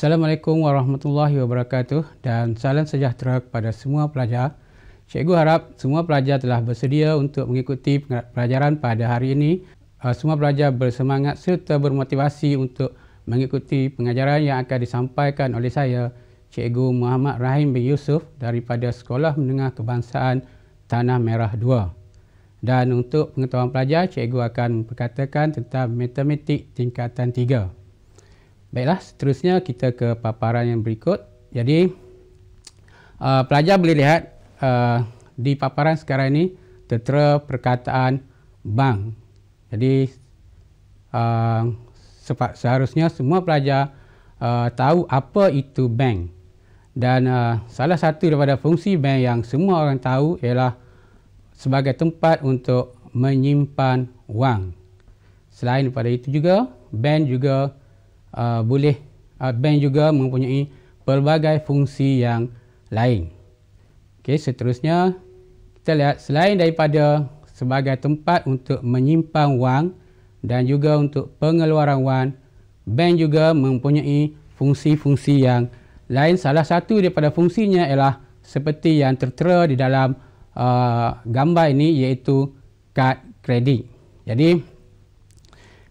Assalamualaikum warahmatullahi wabarakatuh dan salam sejahtera kepada semua pelajar. Cikgu harap semua pelajar telah bersedia untuk mengikuti pelajaran pada hari ini. Uh, semua pelajar bersemangat serta bermotivasi untuk mengikuti pengajaran yang akan disampaikan oleh saya, Cikgu Muhammad Rahim bin Yusuf daripada Sekolah Menengah Kebangsaan Tanah Merah 2. Dan untuk pengetahuan pelajar, cikgu akan berkatakan tentang matematik tingkatan 3. Baiklah, seterusnya kita ke paparan yang berikut. Jadi, uh, pelajar boleh lihat uh, di paparan sekarang ini tertera perkataan bank. Jadi, uh, seharusnya semua pelajar uh, tahu apa itu bank. Dan uh, salah satu daripada fungsi bank yang semua orang tahu ialah sebagai tempat untuk menyimpan wang. Selain daripada itu juga, bank juga uh, boleh uh, bank juga mempunyai pelbagai fungsi yang lain. Okey, seterusnya kita lihat selain daripada sebagai tempat untuk menyimpan wang dan juga untuk pengeluaran wang, bank juga mempunyai fungsi-fungsi yang lain. Salah satu daripada fungsinya ialah seperti yang tertera di dalam uh, gambar ini iaitu kad kredit. Jadi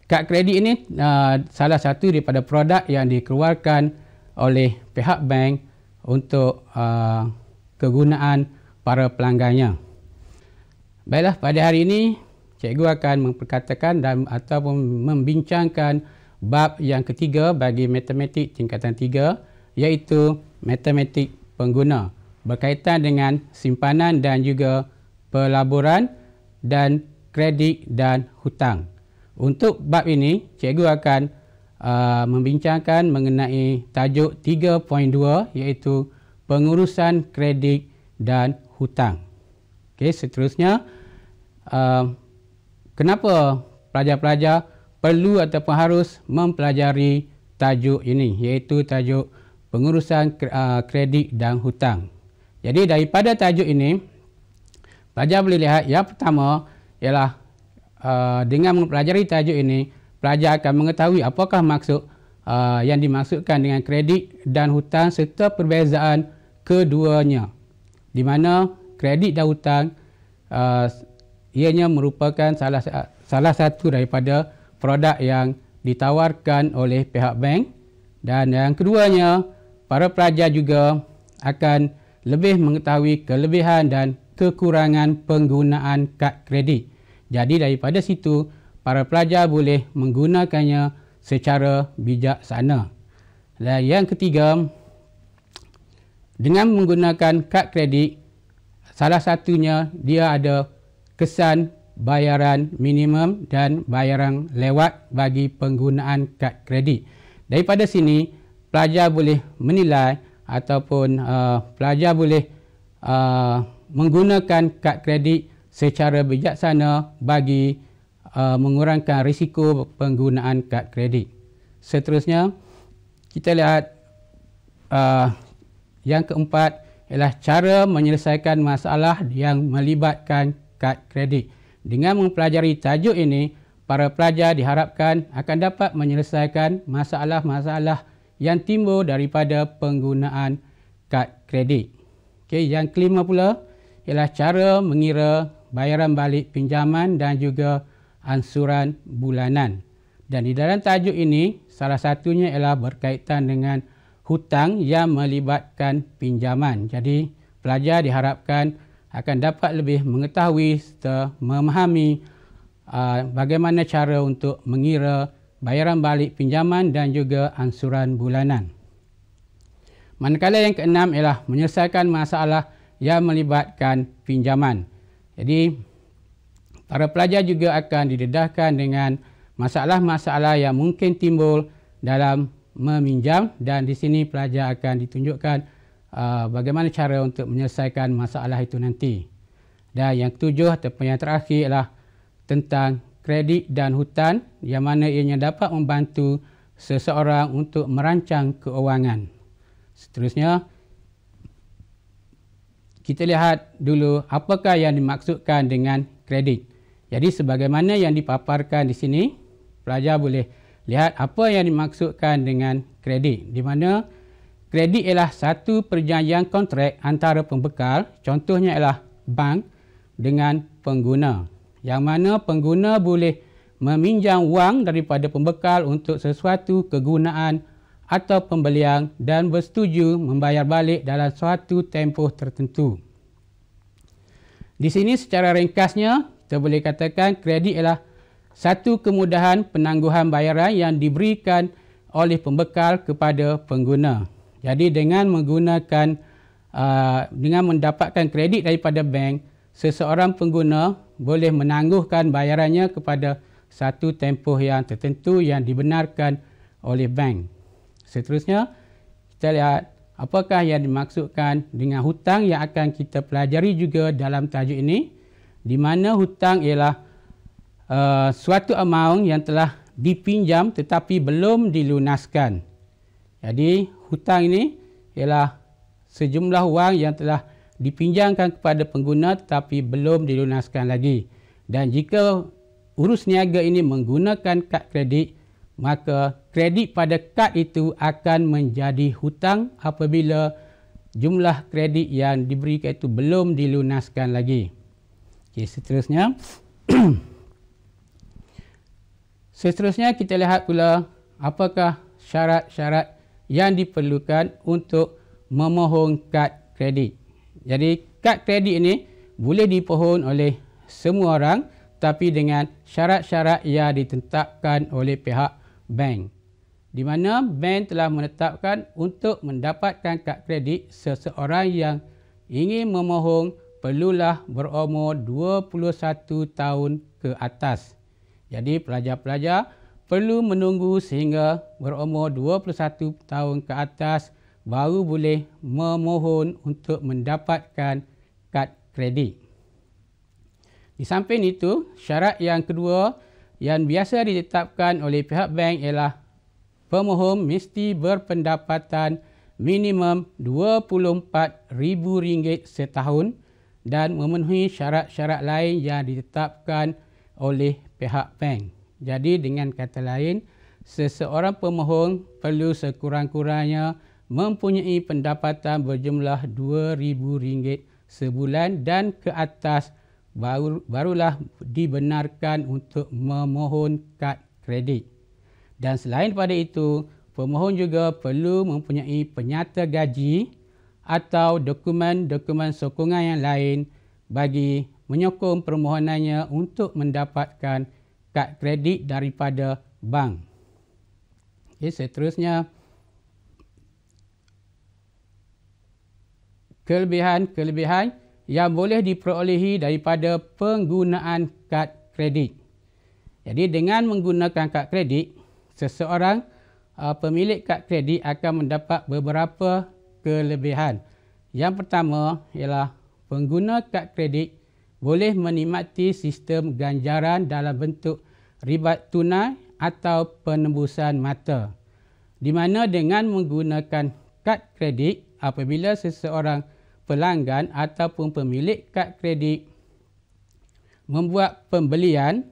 Kad kredit ini uh, salah satu daripada produk yang dikeluarkan oleh pihak bank untuk uh, kegunaan para pelanggannya. Baiklah, pada hari ini cikgu akan memperkatakan dan ataupun membincangkan bab yang ketiga bagi matematik tingkatan tiga iaitu matematik pengguna berkaitan dengan simpanan dan juga pelaburan dan kredit dan hutang. Untuk bab ini, cikgu akan uh, membincangkan mengenai tajuk 3.2 iaitu pengurusan kredit dan hutang. Okey, seterusnya uh, kenapa pelajar-pelajar perlu ataupun harus mempelajari tajuk ini iaitu tajuk pengurusan uh, kredit dan hutang. Jadi daripada tajuk ini pelajar boleh lihat yang pertama ialah Ah, dengan mempelajari tajuk ini, pelajar akan mengetahui apakah maksud uh, yang dimaksudkan dengan kredit dan hutang serta perbezaan keduanya. Di mana kredit dan hutang uh, ianya merupakan salah salah satu daripada produk yang ditawarkan oleh pihak bank dan yang keduanya para pelajar juga akan lebih mengetahui kelebihan dan kekurangan penggunaan kad kredit. Jadi daripada situ, para pelajar boleh menggunakannya secara bijaksana. Dan yang ketiga, dengan menggunakan kad kredit, salah satunya dia ada kesan bayaran minimum dan bayaran lewat bagi penggunaan kad kredit. Daripada sini, pelajar boleh menilai ataupun uh, pelajar boleh uh, menggunakan kad kredit secara bijaksana bagi uh, mengurangkan risiko penggunaan kad kredit. Seterusnya, kita lihat uh, yang keempat ialah cara menyelesaikan masalah yang melibatkan kad kredit. Dengan mempelajari tajuk ini, para pelajar diharapkan akan dapat menyelesaikan masalah-masalah yang timbul daripada penggunaan kad kredit. Okay, yang kelima pula ialah cara mengira bayaran balik pinjaman dan juga ansuran bulanan. Dan di dalam tajuk ini, salah satunya ialah berkaitan dengan hutang yang melibatkan pinjaman. Jadi, pelajar diharapkan akan dapat lebih mengetahui serta memahami uh, bagaimana cara untuk mengira bayaran balik pinjaman dan juga ansuran bulanan. Manakala yang keenam ialah menyelesaikan masalah yang melibatkan pinjaman. Jadi para pelajar juga akan didedahkan dengan masalah-masalah yang mungkin timbul dalam meminjam dan di sini pelajar akan ditunjukkan uh, bagaimana cara untuk menyelesaikan masalah itu nanti. Dan yang ketujuh ataupun yang terakhir adalah tentang kredit dan hutan yang mana ianya dapat membantu seseorang untuk merancang keuangan. Seterusnya, kita lihat dulu apakah yang dimaksudkan dengan kredit. Jadi sebagaimana yang dipaparkan di sini, pelajar boleh lihat apa yang dimaksudkan dengan kredit. Di mana kredit ialah satu perjanjian kontrak antara pembekal, contohnya ialah bank dengan pengguna. Yang mana pengguna boleh meminjam wang daripada pembekal untuk sesuatu kegunaan atau pembelian dan bersetuju membayar balik dalam suatu tempoh tertentu. Di sini secara ringkasnya, kita boleh katakan kredit ialah satu kemudahan penangguhan bayaran yang diberikan oleh pembekal kepada pengguna. Jadi dengan menggunakan uh, dengan mendapatkan kredit daripada bank, seseorang pengguna boleh menangguhkan bayarannya kepada satu tempoh yang tertentu yang dibenarkan oleh bank. Seterusnya, kita lihat apakah yang dimaksudkan dengan hutang yang akan kita pelajari juga dalam tajuk ini. Di mana hutang ialah uh, suatu amount yang telah dipinjam tetapi belum dilunaskan. Jadi, hutang ini ialah sejumlah wang yang telah dipinjamkan kepada pengguna tetapi belum dilunaskan lagi. Dan jika urus niaga ini menggunakan kad kredit, maka kredit pada kad itu akan menjadi hutang apabila jumlah kredit yang diberikan itu belum dilunaskan lagi. Okey, seterusnya. seterusnya kita lihat pula apakah syarat-syarat yang diperlukan untuk memohon kad kredit. Jadi kad kredit ini boleh dipohon oleh semua orang tapi dengan syarat-syarat yang ditetapkan oleh pihak bank di mana bank telah menetapkan untuk mendapatkan kad kredit seseorang yang ingin memohon perlulah berumur 21 tahun ke atas. Jadi pelajar-pelajar perlu menunggu sehingga berumur 21 tahun ke atas baru boleh memohon untuk mendapatkan kad kredit. Di samping itu, syarat yang kedua adalah yang biasa ditetapkan oleh pihak bank ialah pemohon mesti berpendapatan minimum RM24,000 setahun dan memenuhi syarat-syarat lain yang ditetapkan oleh pihak bank. Jadi dengan kata lain, seseorang pemohon perlu sekurang-kurangnya mempunyai pendapatan berjumlah RM2,000 sebulan dan ke atas RM2,000 barulah dibenarkan untuk memohon kad kredit. Dan selain pada itu, pemohon juga perlu mempunyai penyata gaji atau dokumen-dokumen sokongan yang lain bagi menyokong permohonannya untuk mendapatkan kad kredit daripada bank. Okay, seterusnya, kelebihan-kelebihan yang boleh diperolehi daripada penggunaan kad kredit. Jadi dengan menggunakan kad kredit, seseorang uh, pemilik kad kredit akan mendapat beberapa kelebihan. Yang pertama ialah pengguna kad kredit boleh menikmati sistem ganjaran dalam bentuk ribat tunai atau penembusan mata. Di mana dengan menggunakan kad kredit apabila seseorang menggunakan pelanggan ataupun pemilik kad kredit membuat pembelian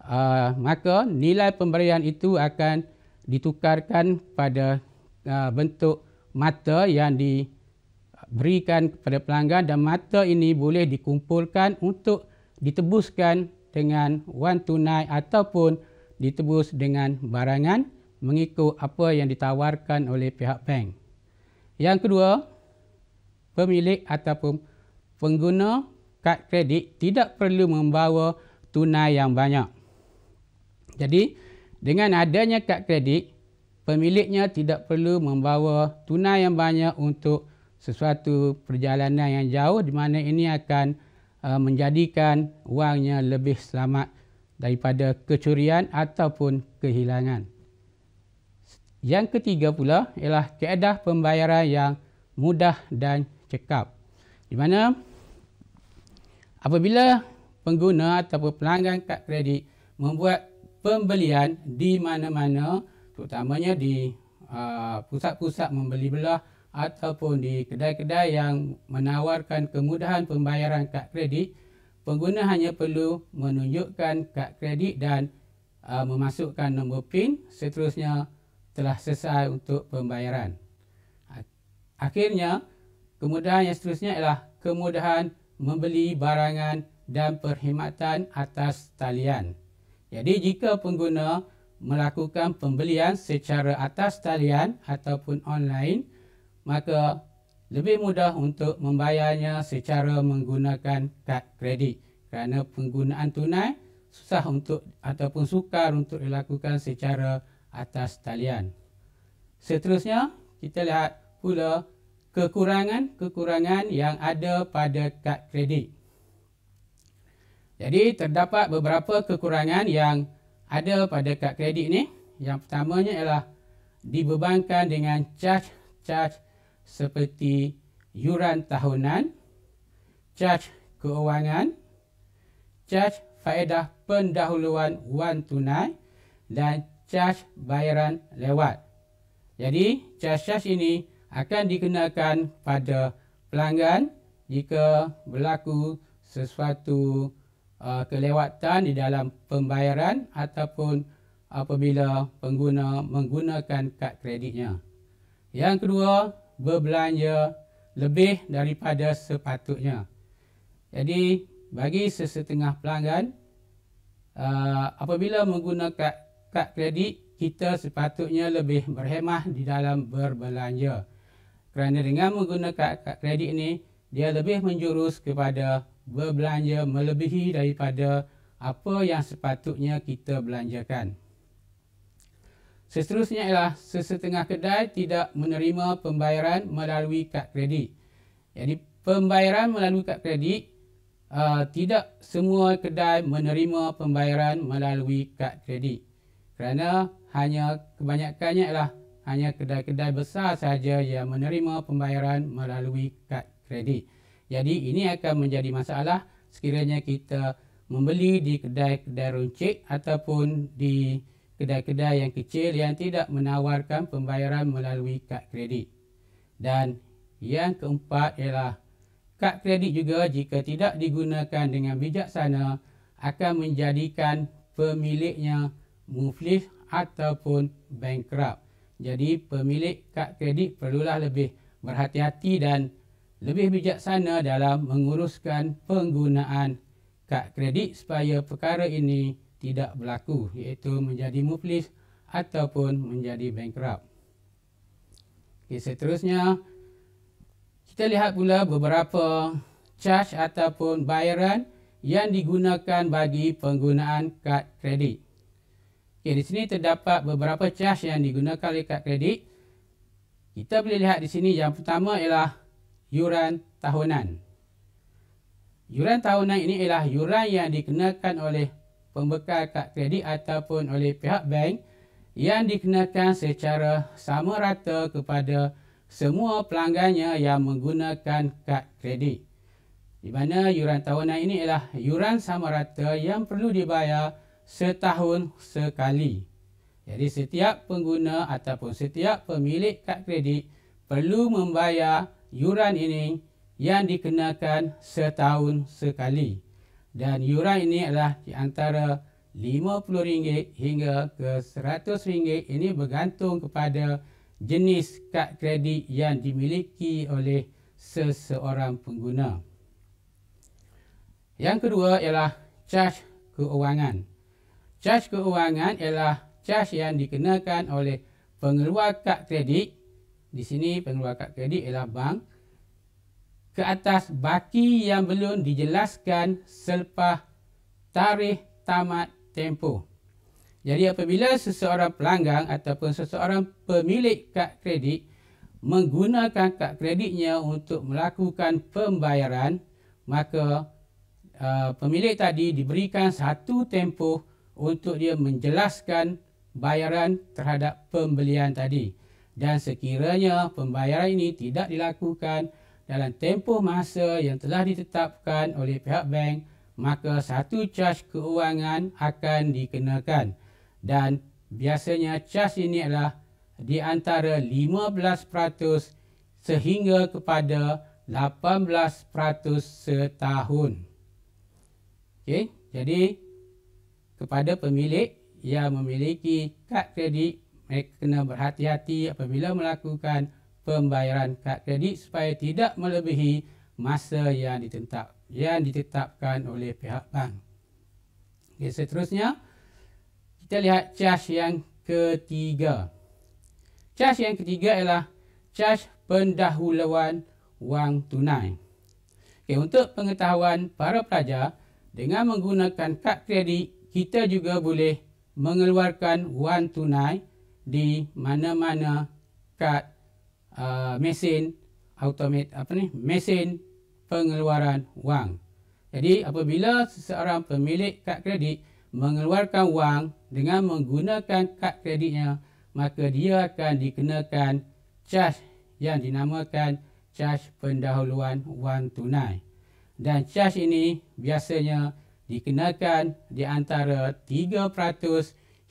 uh, maka nilai pemberian itu akan ditukarkan pada uh, bentuk mata yang diberikan kepada pelanggan dan mata ini boleh dikumpulkan untuk ditebuskan dengan wan tunai ataupun ditebus dengan barangan mengikut apa yang ditawarkan oleh pihak bank. Yang kedua, pemilik ataupun pengguna kad kredit tidak perlu membawa tunai yang banyak. Jadi, dengan adanya kad kredit, pemiliknya tidak perlu membawa tunai yang banyak untuk sesuatu perjalanan yang jauh di mana ini akan uh, menjadikan wangnya lebih selamat daripada kecurian ataupun kehilangan. Yang ketiga pula ialah keadaan pembayaran yang mudah dan up Di mana apabila pengguna atau pelanggan kad kredit membuat pembelian di mana-mana terutamanya di uh, pusat-pusat uh, membeli belah ataupun di kedai-kedai yang menawarkan kemudahan pembayaran kad kredit pengguna hanya perlu menunjukkan kad kredit dan uh, memasukkan nombor PIN seterusnya telah selesai untuk pembayaran. Akhirnya Kemudahan yang seterusnya ialah kemudahan membeli barangan dan perkhidmatan atas talian. Jadi jika pengguna melakukan pembelian secara atas talian ataupun online, maka lebih mudah untuk membayarnya secara menggunakan kad kredit kerana penggunaan tunai susah untuk ataupun sukar untuk dilakukan secara atas talian. Seterusnya, kita lihat pula kekurangan-kekurangan yang ada pada kad kredit. Jadi terdapat beberapa kekurangan yang ada pada kad kredit ni. Yang pertamanya ialah dibebankan dengan charge-charge seperti yuran tahunan, charge keuangan, charge faedah pendahuluan wan tunai dan charge bayaran lewat. Jadi charge-charge ini akan dikenakan pada pelanggan jika berlaku sesuatu uh, kelewatan di dalam pembayaran ataupun apabila pengguna menggunakan kad kreditnya. Yang kedua, berbelanja lebih daripada sepatutnya. Jadi, bagi sesetengah pelanggan, uh, apabila menggunakan kad kredit, kita sepatutnya lebih berhemah di dalam berbelanja. Kerana dengan menggunakan kredit ini, dia lebih menjurus kepada berbelanja melebihi daripada apa yang sepatutnya kita belanjakan. Seterusnya ialah sesetengah kedai tidak menerima pembayaran melalui kad kredit. Jadi pembayaran melalui kad kredit uh, tidak semua kedai menerima pembayaran melalui kad kredit. Kerana hanya kebanyakannya ialah hanya kedai-kedai besar saja yang menerima pembayaran melalui kad kredit. Jadi ini akan menjadi masalah sekiranya kita membeli di kedai-kedai runcit ataupun di kedai-kedai yang kecil yang tidak menawarkan pembayaran melalui kad kredit. Dan yang keempat ialah kad kredit juga jika tidak digunakan dengan bijaksana akan menjadikan pemiliknya muflis ataupun bankrupt. Jadi pemilik kad kredit perlulah lebih berhati-hati dan lebih bijaksana dalam menguruskan penggunaan kad kredit supaya perkara ini tidak berlaku iaitu menjadi muflis ataupun menjadi bankrupt. Okay, seterusnya, kita lihat pula beberapa charge ataupun bayaran yang digunakan bagi penggunaan kad kredit. Okay, di sini terdapat beberapa charge yang digunakan oleh kad kredit. Kita boleh lihat di sini yang pertama ialah yuran tahunan. Yuran tahunan ini ialah yuran yang dikenakan oleh pembekal kad kredit ataupun oleh pihak bank yang dikenakan secara sama rata kepada semua pelanggannya yang menggunakan kad kredit. Di mana yuran tahunan ini ialah yuran sama rata yang perlu dibayar setahun sekali. Jadi setiap pengguna ataupun setiap pemilik kad kredit perlu membayar yuran ini yang dikenakan setahun sekali. Dan yuran ini adalah di antara RM50 hingga ke RM100. Ini bergantung kepada jenis kad kredit yang dimiliki oleh seseorang pengguna. Yang kedua ialah charge keuangan. Caj keuangan ialah caj yang dikenakan oleh pengeluar kad kredit. Di sini pengeluar kad kredit ialah bank ke atas baki yang belum dijelaskan selepas tarikh tamat tempoh. Jadi apabila seseorang pelanggan ataupun seseorang pemilik kad kredit menggunakan kad kreditnya untuk melakukan pembayaran, maka uh, pemilik tadi diberikan satu tempoh untuk dia menjelaskan bayaran terhadap pembelian tadi dan sekiranya pembayaran ini tidak dilakukan dalam tempoh masa yang telah ditetapkan oleh pihak bank maka satu caj keuangan akan dikenakan dan biasanya caj ini adalah di antara 15% sehingga kepada 18% setahun. Okay, jadi kepada pemilik yang memiliki kad kredit mereka kena berhati-hati apabila melakukan pembayaran kad kredit supaya tidak melebihi masa yang ditetap yang ditetapkan oleh pihak bank. Okey, seterusnya kita lihat charge yang ketiga. Charge yang ketiga ialah charge pendahuluan wang tunai. Okey, untuk pengetahuan para pelajar dengan menggunakan kad kredit kita juga boleh mengeluarkan wang tunai di mana-mana kad uh, mesin automat apa ni mesin pengeluaran wang. Jadi apabila seseorang pemilik kad kredit mengeluarkan wang dengan menggunakan kad kreditnya, maka dia akan dikenakan charge yang dinamakan charge pendahuluan wang tunai. Dan charge ini biasanya dikenakan di antara 3%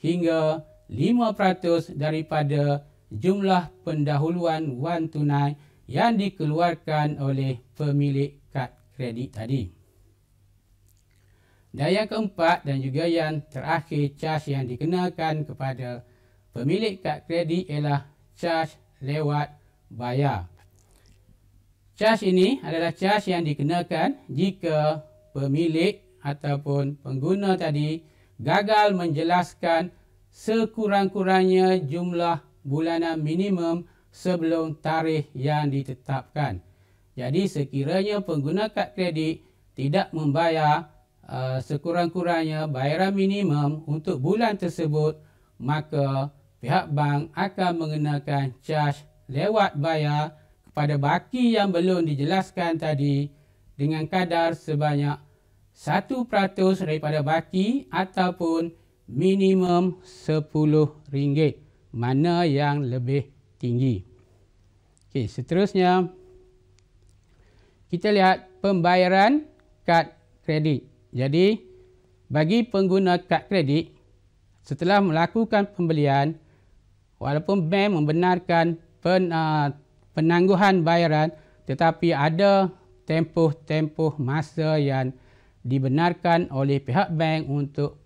hingga 5% daripada jumlah pendahuluan wang tunai yang dikeluarkan oleh pemilik kad kredit tadi. Dan yang keempat dan juga yang terakhir charge yang dikenakan kepada pemilik kad kredit ialah charge lewat bayar. Charge ini adalah charge yang dikenakan jika pemilik ataupun pengguna tadi gagal menjelaskan sekurang-kurangnya jumlah bulanan minimum sebelum tarikh yang ditetapkan. Jadi sekiranya pengguna kad kredit tidak membayar uh, sekurang-kurangnya bayaran minimum untuk bulan tersebut, maka pihak bank akan mengenakan caj lewat bayar kepada baki yang belum dijelaskan tadi dengan kadar sebanyak 0.5%. 1% daripada baki ataupun minimum RM10 mana yang lebih tinggi. Okay, seterusnya kita lihat pembayaran kad kredit. Jadi bagi pengguna kad kredit setelah melakukan pembelian walaupun bank membenarkan pen, uh, penangguhan bayaran tetapi ada tempoh-tempoh masa yang dibenarkan oleh pihak bank untuk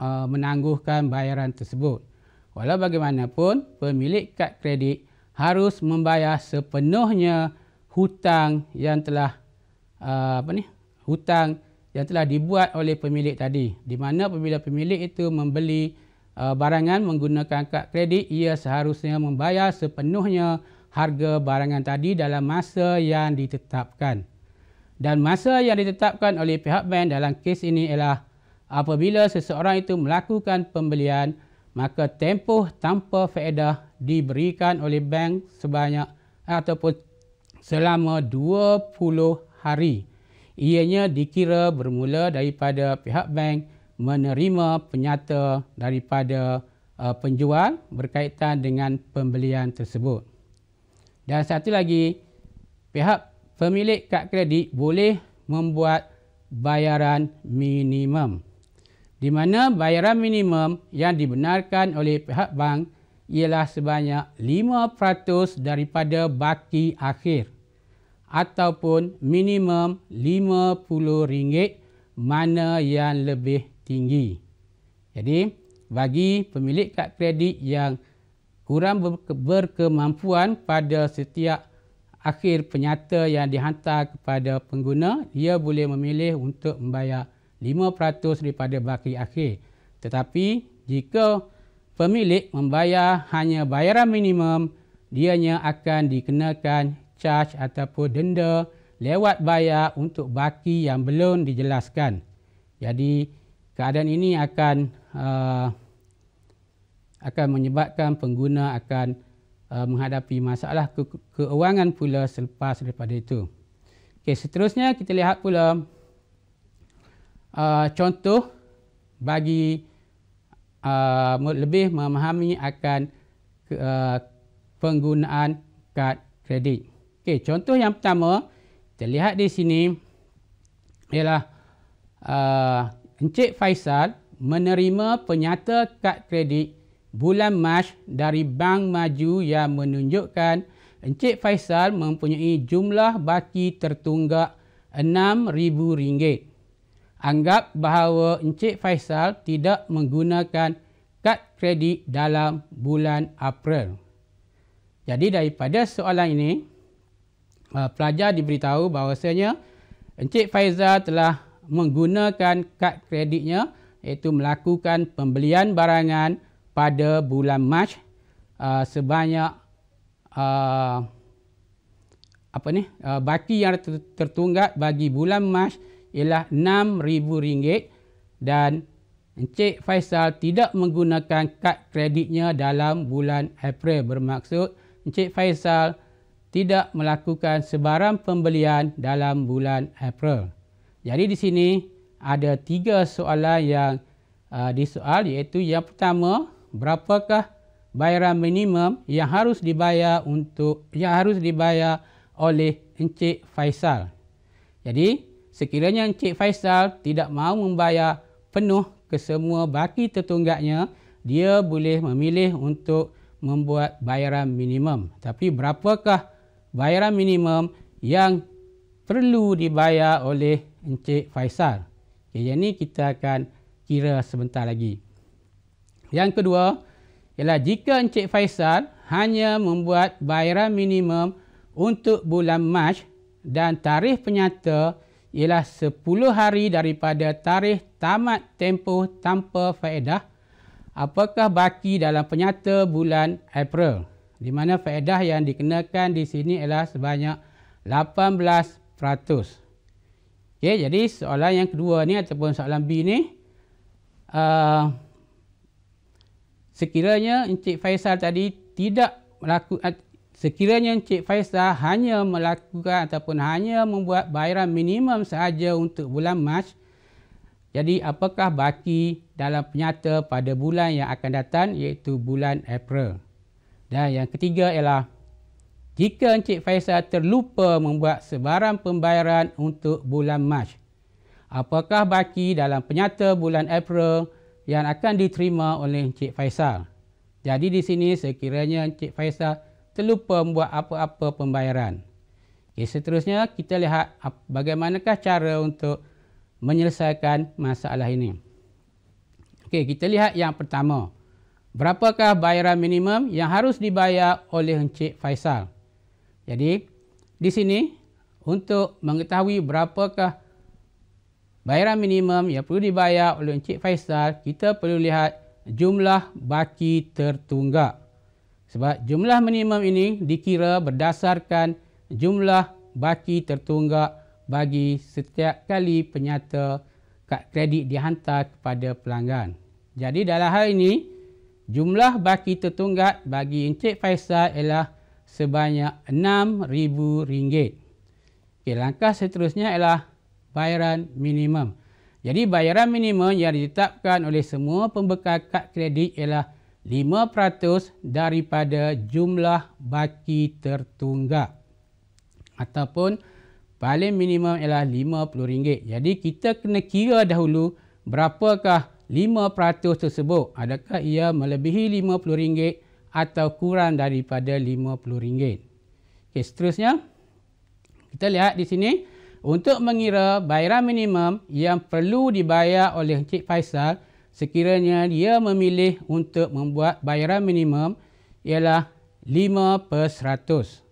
uh, menangguhkan bayaran tersebut. Walau bagaimanapun, pemilik kad kredit harus membayar sepenuhnya hutang yang telah uh, apa ni? hutang yang telah dibuat oleh pemilik tadi. Di mana apabila pemilik itu membeli uh, barangan menggunakan kad kredit, ia seharusnya membayar sepenuhnya harga barangan tadi dalam masa yang ditetapkan dan masa yang ditetapkan oleh pihak bank dalam kes ini ialah apabila seseorang itu melakukan pembelian maka tempoh tanpa faedah diberikan oleh bank sebanyak ataupun selama 20 hari. Ianya dikira bermula daripada pihak bank menerima penyata daripada uh, penjual berkaitan dengan pembelian tersebut. Dan satu lagi, pihak pemilik kad kredit boleh membuat bayaran minimum. Di mana bayaran minimum yang dibenarkan oleh pihak bank ialah sebanyak 5% daripada baki akhir ataupun minimum RM50 mana yang lebih tinggi. Jadi bagi pemilik kad kredit yang kurang berkemampuan pada setiap akhir penyata yang dihantar kepada pengguna, ia boleh memilih untuk membayar 5% daripada baki akhir. Tetapi jika pemilik membayar hanya bayaran minimum, dianya akan dikenakan charge ataupun denda lewat bayar untuk baki yang belum dijelaskan. Jadi keadaan ini akan uh, akan menyebabkan pengguna akan uh, menghadapi masalah ke- keuangan pula selepas daripada itu. Okey, seterusnya kita lihat pula uh, contoh bagi uh, lebih memahami akan ke, uh, penggunaan kad kredit. Okey, contoh yang pertama kita lihat di sini ialah uh, Encik Faisal menerima penyata kad kredit bulan Mac dari Bank Maju yang menunjukkan Encik Faisal mempunyai jumlah baki tertunggak RM6,000. Anggap bahawa Encik Faisal tidak menggunakan kad kredit dalam bulan April. Jadi daripada soalan ini, eh, pelajar diberitahu bahawasanya Encik Faisal telah menggunakan kad kreditnya iaitu melakukan pembelian barangan pada bulan Mac uh, sebanyak uh, apa ni uh, baki yang tertunggak bagi bulan Mac ialah rm ringgit dan Encik Faisal tidak menggunakan kad kreditnya dalam bulan April bermaksud Encik Faisal tidak melakukan sebarang pembelian dalam bulan April. Jadi di sini ada tiga soalan yang uh, disoal iaitu yang pertama berapakah bayaran minimum yang harus dibayar untuk yang harus dibayar oleh Encik Faisal. Jadi, sekiranya Encik Faisal tidak mahu membayar penuh kesemua baki tertunggaknya, dia boleh memilih untuk membuat bayaran minimum. Tapi berapakah bayaran minimum yang perlu dibayar oleh Encik Faisal? Okay, ini kita akan kira sebentar lagi. Yang kedua, ialah jika Encik Faisal hanya membuat bayaran minimum untuk bulan Mac dan tarikh penyata ialah 10 hari daripada tarikh tamat tempoh tanpa faedah, apakah baki dalam penyata bulan April? Di mana faedah yang dikenakan di sini ialah sebanyak 18%. Okey, jadi soalan yang kedua ni ataupun soalan B ni, uh, sekiranya Encik Faisal tadi tidak melakukan sekiranya Encik Faisal hanya melakukan ataupun hanya membuat bayaran minimum sahaja untuk bulan Mac jadi apakah baki dalam penyata pada bulan yang akan datang iaitu bulan April dan yang ketiga ialah jika Encik Faisal terlupa membuat sebarang pembayaran untuk bulan Mac apakah baki dalam penyata bulan April yang akan diterima oleh Encik Faisal. Jadi di sini sekiranya Encik Faisal terlupa membuat apa-apa pembayaran. Okay, seterusnya kita lihat bagaimanakah cara untuk menyelesaikan masalah ini. Okay, kita lihat yang pertama. Berapakah bayaran minimum yang harus dibayar oleh Encik Faisal? Jadi di sini untuk mengetahui berapakah bayaran minimum yang perlu dibayar oleh Encik Faisal, kita perlu lihat jumlah baki tertunggak. Sebab jumlah minimum ini dikira berdasarkan jumlah baki tertunggak bagi setiap kali penyata kad kredit dihantar kepada pelanggan. Jadi dalam hal ini, jumlah baki tertunggak bagi Encik Faisal ialah sebanyak RM6,000. Okay, langkah seterusnya ialah bayaran minimum. Jadi bayaran minimum yang ditetapkan oleh semua pembekal kad kredit ialah 5% daripada jumlah baki tertunggak ataupun paling minimum ialah RM50. Jadi kita kena kira dahulu berapakah 5% tersebut. Adakah ia melebihi RM50 atau kurang daripada RM50. Okey, seterusnya kita lihat di sini untuk mengira bayaran minimum yang perlu dibayar oleh Encik Faisal sekiranya dia memilih untuk membuat bayaran minimum ialah 5 per 100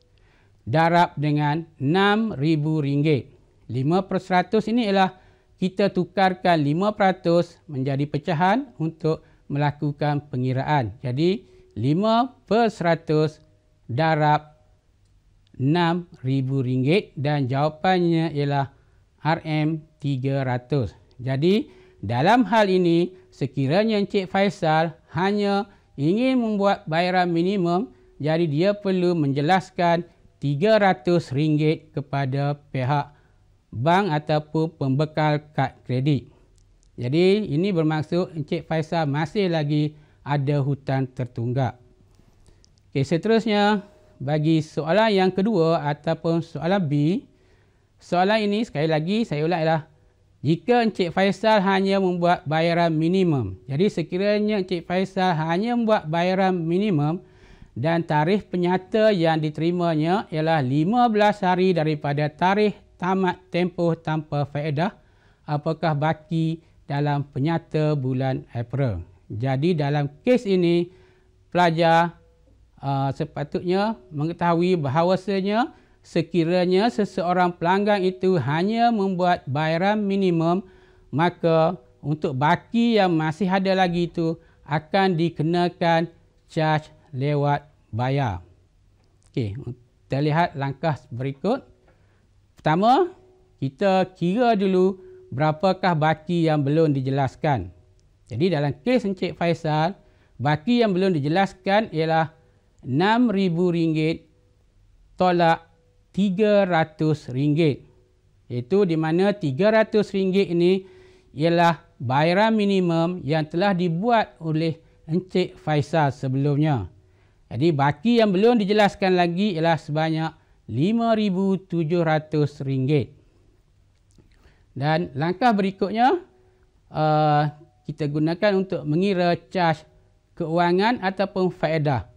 darab dengan rm ringgit. 5 per 100 ini ialah kita tukarkan 5% menjadi pecahan untuk melakukan pengiraan. Jadi 5 per 100 darab RM6,000 dan jawapannya ialah RM300. Jadi dalam hal ini sekiranya Encik Faisal hanya ingin membuat bayaran minimum jadi dia perlu menjelaskan RM300 kepada pihak bank ataupun pembekal kad kredit. Jadi ini bermaksud Encik Faisal masih lagi ada hutang tertunggak. Okey seterusnya bagi soalan yang kedua ataupun soalan B. Soalan ini sekali lagi saya ulang ialah jika Encik Faisal hanya membuat bayaran minimum. Jadi sekiranya Encik Faisal hanya membuat bayaran minimum dan tarikh penyata yang diterimanya ialah 15 hari daripada tarikh tamat tempoh tanpa faedah, apakah baki dalam penyata bulan April? Jadi dalam kes ini pelajar Ah, sepatutnya mengetahui bahawasanya sekiranya seseorang pelanggan itu hanya membuat bayaran minimum, maka untuk baki yang masih ada lagi itu akan dikenakan charge lewat bayar. Okey, kita lihat langkah berikut. Pertama, kita kira dulu berapakah baki yang belum dijelaskan. Jadi dalam kes Encik Faisal, baki yang belum dijelaskan ialah RM6,000 tolak RM300. Itu di mana RM300 ini ialah bayaran minimum yang telah dibuat oleh Encik Faisal sebelumnya. Jadi baki yang belum dijelaskan lagi ialah sebanyak RM5,700. Dan langkah berikutnya uh, kita gunakan untuk mengira charge keuangan ataupun faedah.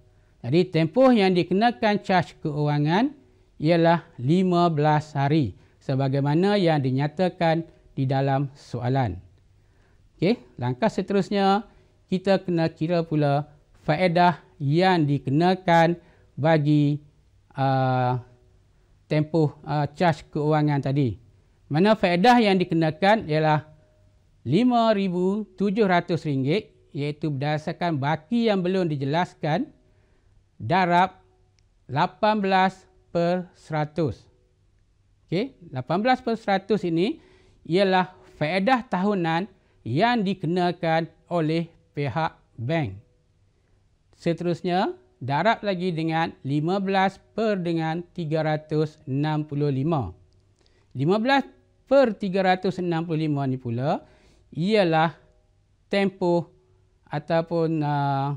Jadi tempoh yang dikenakan caj keuangan ialah 15 hari sebagaimana yang dinyatakan di dalam soalan. Okey, langkah seterusnya kita kena kira pula faedah yang dikenakan bagi uh, tempoh uh, caj keuangan tadi. Mana faedah yang dikenakan ialah RM5,700 iaitu berdasarkan baki yang belum dijelaskan darab 18 per 100. okay? 18 per 100 ini ialah faedah tahunan yang dikenakan oleh pihak bank. Seterusnya, darab lagi dengan 15 per dengan 365. 15 per 365 ni pula ialah tempoh ataupun uh,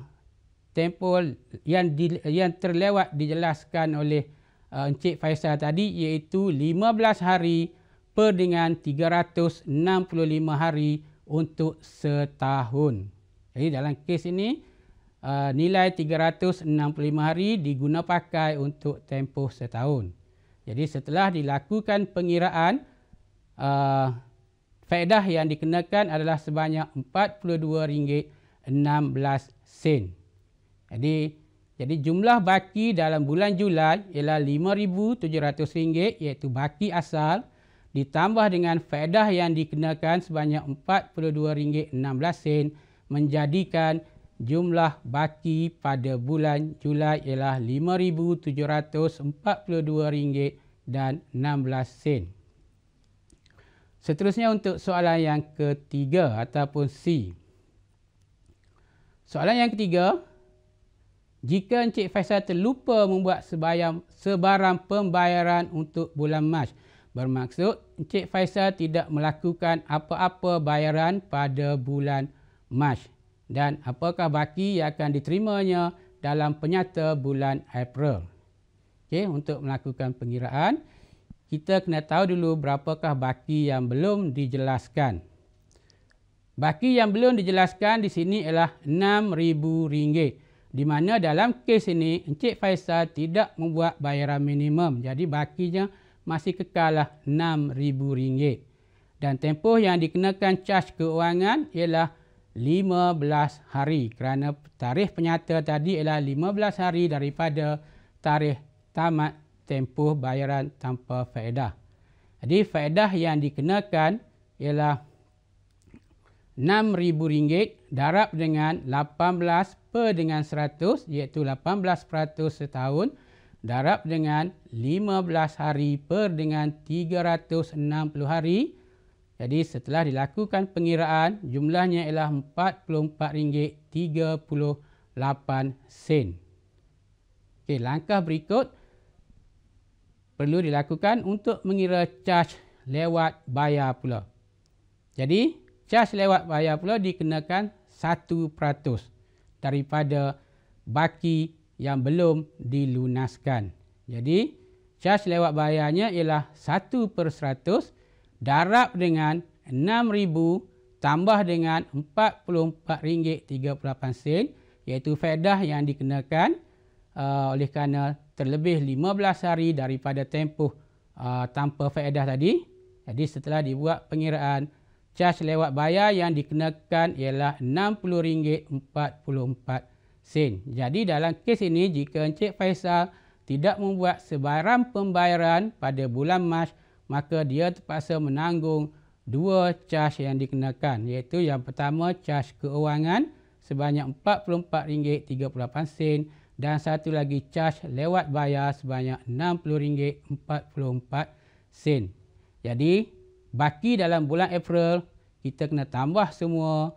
tempoh yang di, yang terlewat dijelaskan oleh uh, Encik Faisal tadi iaitu 15 hari per dengan 365 hari untuk setahun. Jadi dalam kes ini uh, nilai 365 hari diguna pakai untuk tempoh setahun. Jadi setelah dilakukan pengiraan uh, faedah yang dikenakan adalah sebanyak RM42.16 sen. Jadi jadi jumlah baki dalam bulan Julai ialah RM5,700 iaitu baki asal ditambah dengan faedah yang dikenakan sebanyak RM42.16 menjadikan jumlah baki pada bulan Julai ialah rm sen. Seterusnya untuk soalan yang ketiga ataupun C. Soalan yang ketiga, jika Encik Faisal terlupa membuat sebayang, sebarang pembayaran untuk bulan Mac. Bermaksud Encik Faisal tidak melakukan apa-apa bayaran pada bulan Mac dan apakah baki yang akan diterimanya dalam penyata bulan April. Okay, untuk melakukan pengiraan, kita kena tahu dulu berapakah baki yang belum dijelaskan. Baki yang belum dijelaskan di sini ialah RM6,000. Di mana dalam kes ini Encik Faisal tidak membuat bayaran minimum. Jadi bakinya masih kekalah RM6,000. Dan tempoh yang dikenakan caj keuangan ialah 15 hari. Kerana tarikh penyata tadi ialah 15 hari daripada tarikh tamat tempoh bayaran tanpa faedah. Jadi faedah yang dikenakan ialah RM6,000 darab dengan 18 per dengan 100 iaitu 18% setahun darab dengan 15 hari per dengan 360 hari. Jadi setelah dilakukan pengiraan jumlahnya ialah RM44.38. Okay langkah berikut perlu dilakukan untuk mengira charge lewat bayar pula. Jadi Cas lewat bayar pula dikenakan 1% daripada baki yang belum dilunaskan. Jadi, cas lewat bayarnya ialah 1 per 100 darab dengan 6,000 tambah dengan RM44.38 iaitu faedah yang dikenakan uh, oleh kerana terlebih 15 hari daripada tempoh uh, tanpa faedah tadi. Jadi, setelah dibuat pengiraan Cas lewat bayar yang dikenakan ialah RM60.44. Jadi dalam kes ini jika Encik Faisal tidak membuat sebarang pembayaran pada bulan Mac, maka dia terpaksa menanggung dua cas yang dikenakan iaitu yang pertama cas keuangan sebanyak RM44.38 dan satu lagi cas lewat bayar sebanyak RM60.44. Jadi baki dalam bulan April kita kena tambah semua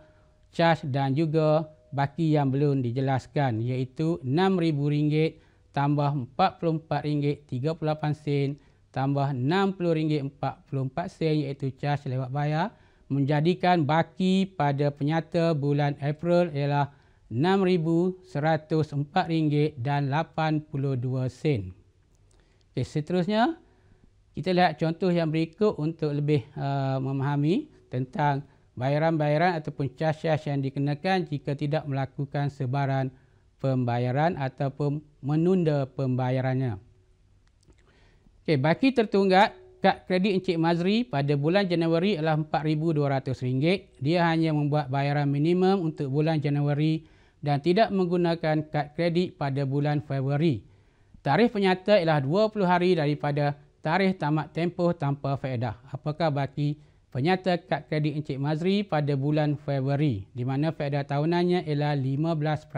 charge dan juga baki yang belum dijelaskan iaitu RM6,000 tambah RM44.38 tambah RM60.44 iaitu charge lewat bayar menjadikan baki pada penyata bulan April ialah RM6,104 dan 82 sen. Okay, seterusnya, kita lihat contoh yang berikut untuk lebih uh, memahami tentang bayaran-bayaran ataupun cas-cas yang dikenakan jika tidak melakukan sebaran pembayaran ataupun menunda pembayarannya. Okay, baki tertunggak kad kredit Encik Mazri pada bulan Januari adalah RM4,200. Dia hanya membuat bayaran minimum untuk bulan Januari dan tidak menggunakan kad kredit pada bulan Februari. Tarikh penyata ialah 20 hari daripada tarikh tamat tempoh tanpa faedah. Apakah baki penyata kad kredit Encik Mazri pada bulan Februari di mana faedah tahunannya ialah 15%.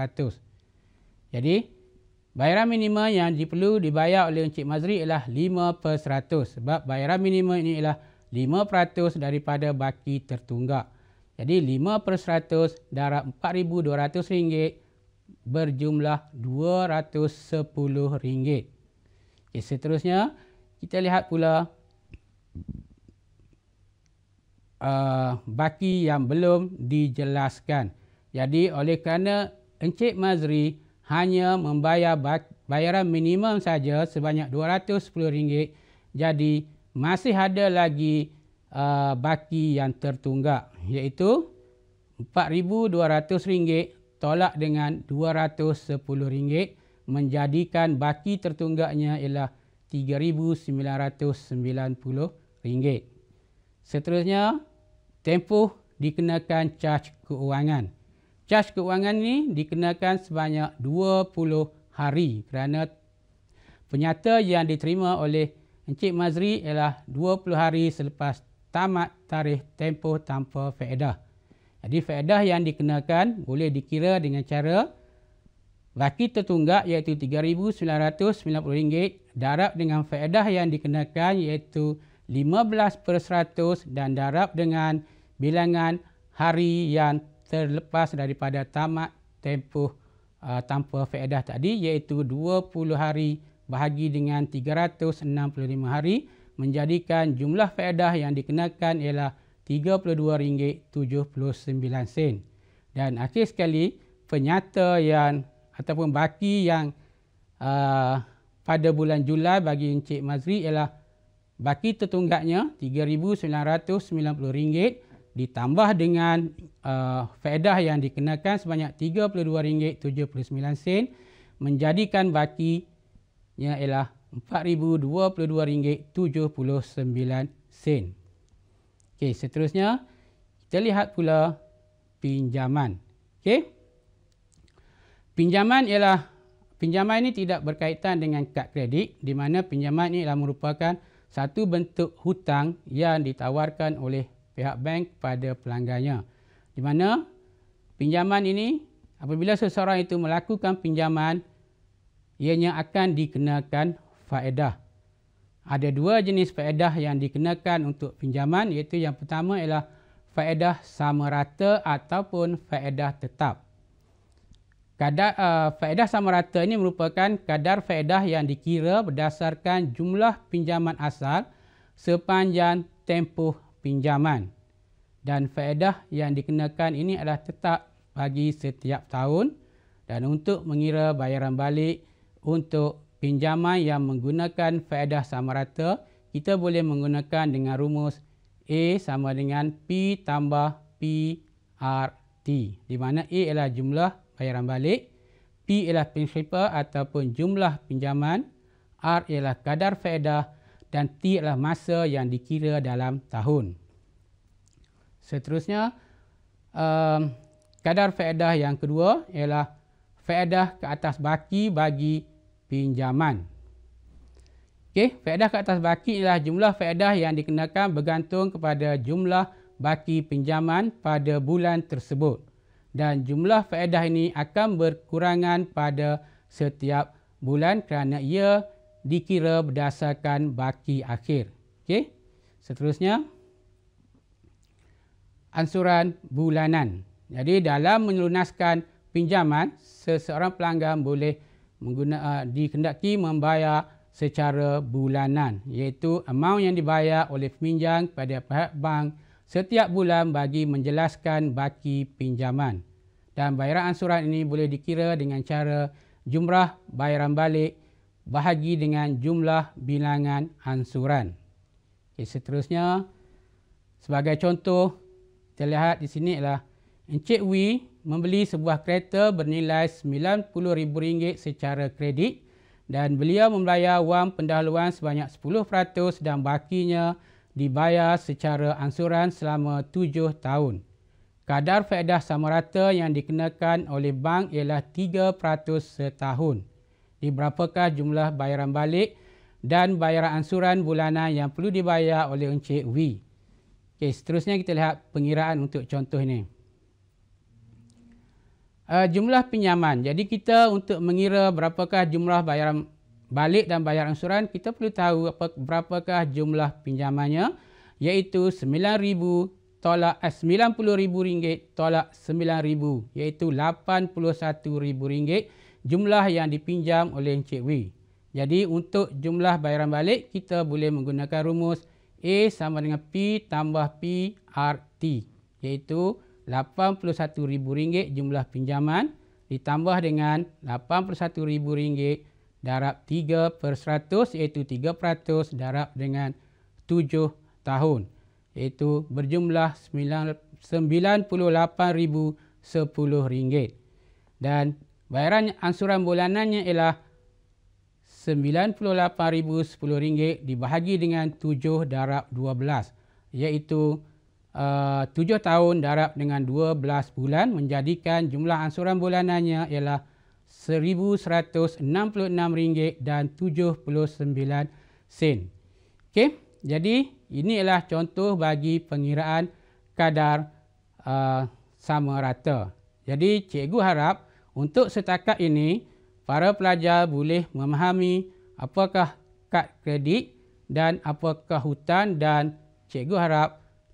Jadi, bayaran minima yang perlu dibayar oleh Encik Mazri ialah 5% sebab bayaran minima ini ialah 5% daripada baki tertunggak. Jadi 5 per 100 darab RM4,200 berjumlah RM210. Okay, seterusnya, kita lihat pula uh, baki yang belum dijelaskan. Jadi oleh kerana Encik Mazri hanya membayar bayaran minimum saja sebanyak RM210, jadi masih ada lagi uh, baki yang tertunggak iaitu RM4,200 tolak dengan RM210 menjadikan baki tertunggaknya ialah RM1,200. RM3,990. Seterusnya, tempoh dikenakan caj keuangan. Caj keuangan ini dikenakan sebanyak 20 hari kerana penyata yang diterima oleh Encik Mazri ialah 20 hari selepas tamat tarikh tempoh tanpa faedah. Jadi faedah yang dikenakan boleh dikira dengan cara Laki tertunggak iaitu RM3,990 darab dengan faedah yang dikenakan iaitu 15 per 100 dan darab dengan bilangan hari yang terlepas daripada tamat tempoh uh, tanpa faedah tadi iaitu 20 hari bahagi dengan 365 hari menjadikan jumlah faedah yang dikenakan ialah RM32.79. Dan akhir sekali, penyata yang ataupun baki yang uh, pada bulan Julai bagi Encik Mazri ialah baki tertunggaknya RM3,990 ditambah dengan uh, faedah yang dikenakan sebanyak RM32.79 menjadikan baki bakinya ialah RM4,022.79. Okey, seterusnya kita lihat pula pinjaman. Okey. Pinjaman ialah pinjaman ini tidak berkaitan dengan kad kredit di mana pinjaman ini adalah merupakan satu bentuk hutang yang ditawarkan oleh pihak bank kepada pelanggannya. Di mana pinjaman ini apabila seseorang itu melakukan pinjaman ianya akan dikenakan faedah. Ada dua jenis faedah yang dikenakan untuk pinjaman iaitu yang pertama ialah faedah sama rata ataupun faedah tetap. Kadar uh, faedah sama rata ini merupakan kadar faedah yang dikira berdasarkan jumlah pinjaman asal sepanjang tempoh pinjaman. Dan faedah yang dikenakan ini adalah tetap bagi setiap tahun dan untuk mengira bayaran balik untuk pinjaman yang menggunakan faedah sama rata, kita boleh menggunakan dengan rumus A sama dengan P tambah PRT di mana A ialah jumlah bayaran balik. P ialah principal ataupun jumlah pinjaman. R ialah kadar faedah dan T ialah masa yang dikira dalam tahun. Seterusnya, um, kadar faedah yang kedua ialah faedah ke atas baki bagi pinjaman. Okey, faedah ke atas baki ialah jumlah faedah yang dikenakan bergantung kepada jumlah baki pinjaman pada bulan tersebut dan jumlah faedah ini akan berkurangan pada setiap bulan kerana ia dikira berdasarkan baki akhir. Okey. Seterusnya ansuran bulanan. Jadi dalam melunaskan pinjaman, seseorang pelanggan boleh menggunakan eh, dikendaki membayar secara bulanan iaitu amount yang dibayar oleh peminjam kepada pihak bank setiap bulan bagi menjelaskan baki pinjaman. Dan bayaran ansuran ini boleh dikira dengan cara jumlah bayaran balik bahagi dengan jumlah bilangan ansuran. Okay, seterusnya, sebagai contoh, kita lihat di sini ialah Encik Wee membeli sebuah kereta bernilai RM90,000 secara kredit dan beliau membayar wang pendahuluan sebanyak 10% dan bakinya RM10,000 dibayar secara ansuran selama tujuh tahun. Kadar faedah sama rata yang dikenakan oleh bank ialah 3% setahun. Berapakah jumlah bayaran balik dan bayaran ansuran bulanan yang perlu dibayar oleh Encik W? Okay, seterusnya kita lihat pengiraan untuk contoh ini. Uh, eh, jumlah pinjaman. Jadi kita untuk mengira berapakah jumlah bayaran balik dan bayar angsuran, kita perlu tahu apa, berapakah jumlah pinjamannya iaitu RM9,000 tolak eh, rm ringgit tolak RM9,000 iaitu rm ringgit jumlah yang dipinjam oleh Encik Wei. Jadi untuk jumlah bayaran balik, kita boleh menggunakan rumus A sama dengan P tambah PRT iaitu RM81,000 jumlah pinjaman ditambah dengan RM81,000 darab 3 per 100 iaitu 3 peratus darab dengan 7 tahun iaitu berjumlah rm ringgit dan bayaran ansuran bulanannya ialah rm ringgit dibahagi dengan 7 darab 12 iaitu uh, 7 tahun darab dengan 12 bulan menjadikan jumlah ansuran bulanannya ialah rm ringgit dan 79 sen. Okey, jadi ini adalah contoh bagi pengiraan kadar uh, sama rata. Jadi cikgu harap untuk setakat ini para pelajar boleh memahami apakah kad kredit dan apakah hutan dan cikgu harap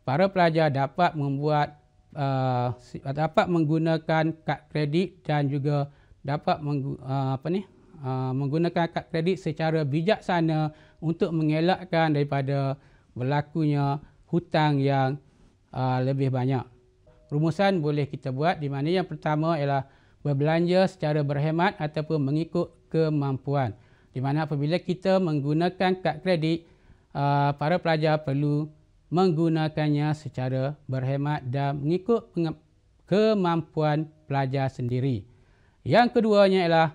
para pelajar dapat membuat uh, dapat menggunakan kad kredit dan juga dapat uh, apa ni uh, menggunakan kad kredit secara bijaksana untuk mengelakkan daripada berlakunya hutang yang uh, lebih banyak. Rumusan boleh kita buat di mana yang pertama ialah berbelanja secara berhemat ataupun mengikut kemampuan. Di mana apabila kita menggunakan kad kredit, para pelajar perlu menggunakannya secara berhemat dan mengikut kemampuan pelajar sendiri. Yang keduanya ialah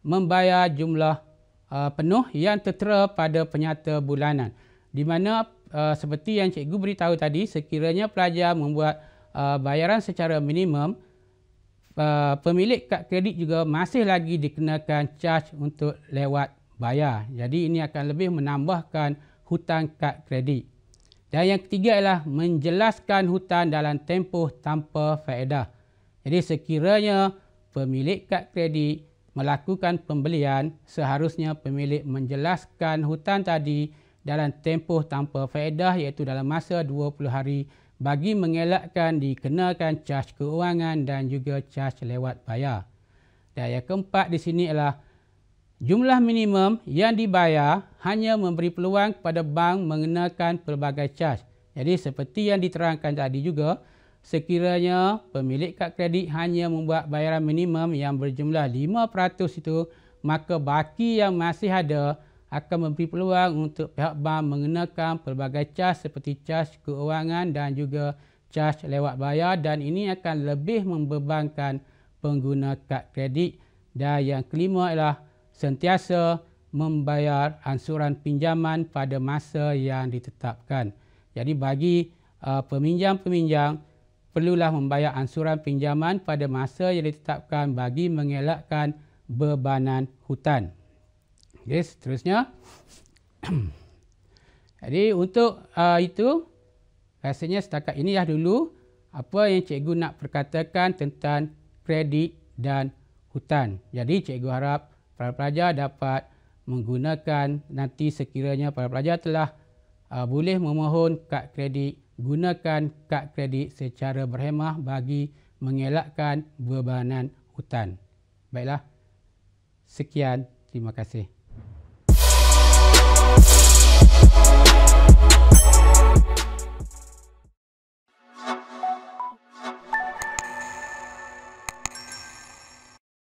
membayar jumlah uh, penuh yang tertera pada penyata bulanan. Di mana uh, seperti yang cikgu beritahu tadi, sekiranya pelajar membuat uh, bayaran secara minimum, uh, pemilik kad kredit juga masih lagi dikenakan charge untuk lewat bayar. Jadi ini akan lebih menambahkan hutang kad kredit. Dan yang ketiga ialah menjelaskan hutang dalam tempoh tanpa faedah. Jadi sekiranya pemilik kad kredit melakukan pembelian, seharusnya pemilik menjelaskan hutan tadi dalam tempoh tanpa faedah iaitu dalam masa 20 hari bagi mengelakkan dikenakan caj keuangan dan juga caj lewat bayar. Dan yang keempat di sini ialah jumlah minimum yang dibayar hanya memberi peluang kepada bank mengenakan pelbagai caj. Jadi seperti yang diterangkan tadi juga, sekiranya pemilik kad kredit hanya membuat bayaran minimum yang berjumlah 5% itu, maka baki yang masih ada akan memberi peluang untuk pihak bank mengenakan pelbagai cas seperti cas keuangan dan juga cas lewat bayar dan ini akan lebih membebankan pengguna kad kredit. Dan yang kelima ialah sentiasa membayar ansuran pinjaman pada masa yang ditetapkan. Jadi bagi uh, peminjam-peminjam, perlulah membayar ansuran pinjaman pada masa yang ditetapkan bagi mengelakkan bebanan hutan. Okey, seterusnya. Jadi untuk uh, itu, rasanya setakat ini dah dulu apa yang cikgu nak perkatakan tentang kredit dan hutan. Jadi cikgu harap para pelajar dapat menggunakan nanti sekiranya para pelajar telah uh, boleh memohon kad kredit gunakan kad kredit secara berhemah bagi mengelakkan bebanan hutan. Baiklah, sekian. Terima kasih.